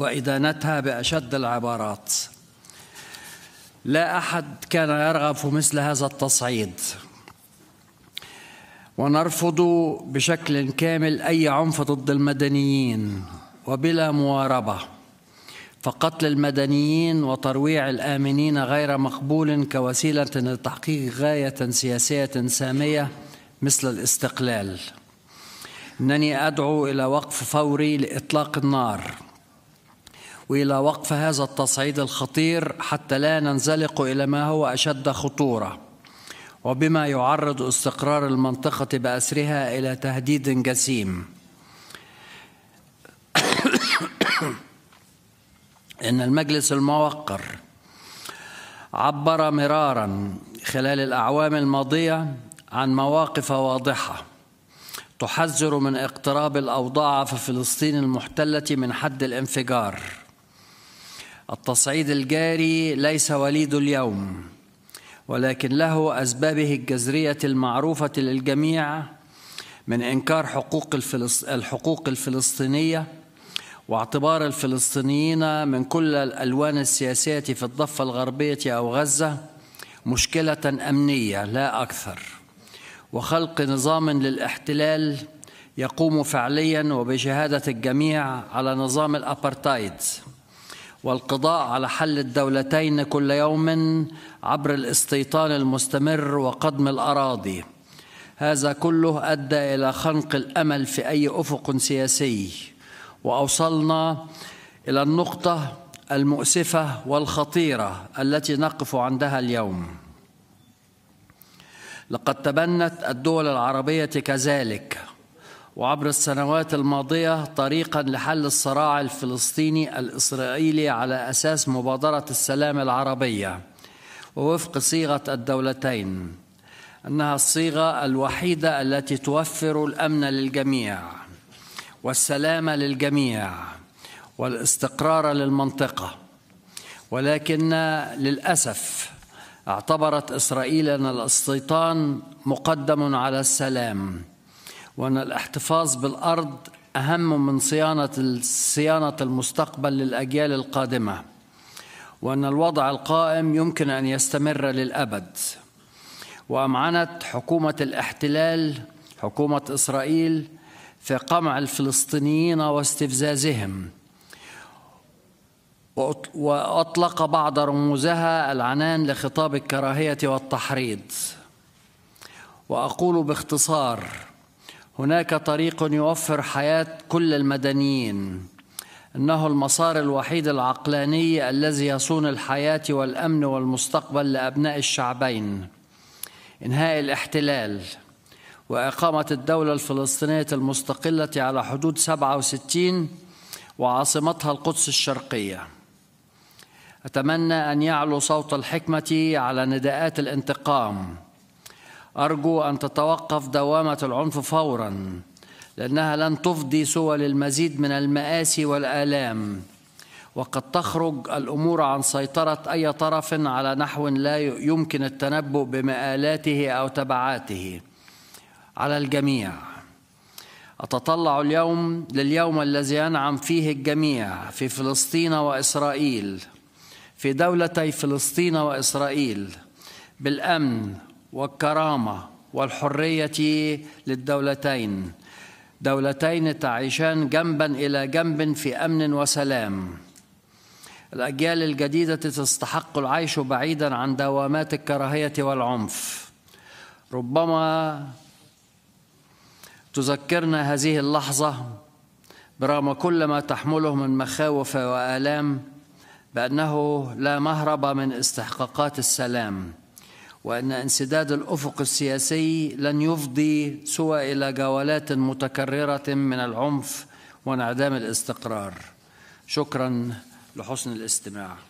وإدانتها بأشد العبارات لا أحد كان يرغب في مثل هذا التصعيد ونرفض بشكل كامل أي عنف ضد المدنيين وبلا مواربة فقتل المدنيين وترويع الآمنين غير مقبول كوسيلة لتحقيق غاية سياسية سامية مثل الاستقلال إنني أدعو إلى وقف فوري لإطلاق النار والى وقف هذا التصعيد الخطير حتى لا ننزلق الى ما هو اشد خطوره وبما يعرض استقرار المنطقه باسرها الى تهديد جسيم ان المجلس الموقر عبر مرارا خلال الاعوام الماضيه عن مواقف واضحه تحذر من اقتراب الاوضاع في فلسطين المحتله من حد الانفجار التصعيد الجاري ليس وليد اليوم ولكن له أسبابه الجذرية المعروفة للجميع من إنكار حقوق الحقوق الفلسطينية واعتبار الفلسطينيين من كل الألوان السياسية في الضفة الغربية أو غزة مشكلة أمنية لا أكثر وخلق نظام للاحتلال يقوم فعليا وبشهادة الجميع على نظام الأبرتايد والقضاء على حل الدولتين كل يوم عبر الاستيطان المستمر وقدم الاراضي هذا كله ادى الى خنق الامل في اي افق سياسي واوصلنا الى النقطه المؤسفه والخطيره التي نقف عندها اليوم لقد تبنت الدول العربيه كذلك وعبر السنوات الماضية طريقا لحل الصراع الفلسطيني الإسرائيلي على أساس مبادرة السلام العربية ووفق صيغة الدولتين أنها الصيغة الوحيدة التي توفر الأمن للجميع والسلام للجميع والاستقرار للمنطقة ولكن للأسف اعتبرت إسرائيل أن الاستيطان مقدم على السلام وأن الاحتفاظ بالأرض أهم من صيانة صيانة المستقبل للأجيال القادمة وأن الوضع القائم يمكن أن يستمر للأبد وأمعنت حكومة الاحتلال حكومة إسرائيل في قمع الفلسطينيين واستفزازهم وأطلق بعض رموزها العنان لخطاب الكراهية والتحريض وأقول باختصار هناك طريق يوفر حياة كل المدنيين إنه المسار الوحيد العقلاني الذي يصون الحياة والأمن والمستقبل لأبناء الشعبين إنهاء الاحتلال وإقامة الدولة الفلسطينية المستقلة على حدود 67 وعاصمتها القدس الشرقية أتمنى أن يعلو صوت الحكمة على نداءات الانتقام أرجو أن تتوقف دوامة العنف فورا لأنها لن تفضي سوى للمزيد من المآسي والآلام وقد تخرج الأمور عن سيطرة أي طرف على نحو لا يمكن التنبؤ بمآلاته أو تبعاته على الجميع أتطلع اليوم لليوم الذي ينعم فيه الجميع في فلسطين وإسرائيل في دولتي فلسطين وإسرائيل بالأمن والكرامه والحريه للدولتين دولتين تعيشان جنبا الى جنب في امن وسلام الاجيال الجديده تستحق العيش بعيدا عن دوامات الكراهيه والعنف ربما تذكرنا هذه اللحظه برغم كل ما تحمله من مخاوف والام بانه لا مهرب من استحقاقات السلام وأن انسداد الأفق السياسي لن يفضي سوى إلى جولات متكررة من العنف وانعدام الاستقرار شكرا لحسن الاستماع